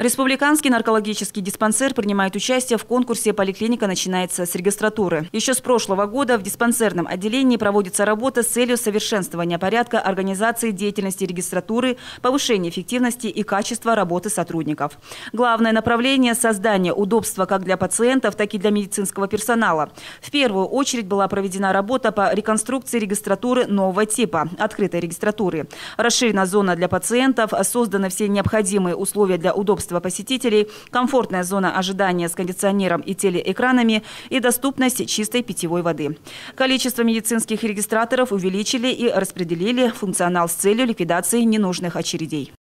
Республиканский наркологический диспансер принимает участие в конкурсе «Поликлиника начинается с регистратуры». Еще с прошлого года в диспансерном отделении проводится работа с целью совершенствования порядка организации деятельности регистратуры, повышения эффективности и качества работы сотрудников. Главное направление – создание удобства как для пациентов, так и для медицинского персонала. В первую очередь была проведена работа по реконструкции регистратуры нового типа – открытой регистратуры. Расширена зона для пациентов, созданы все необходимые условия для удобства удобства посетителей, комфортная зона ожидания с кондиционером и телеэкранами и доступность чистой питьевой воды. Количество медицинских регистраторов увеличили и распределили функционал с целью ликвидации ненужных очередей.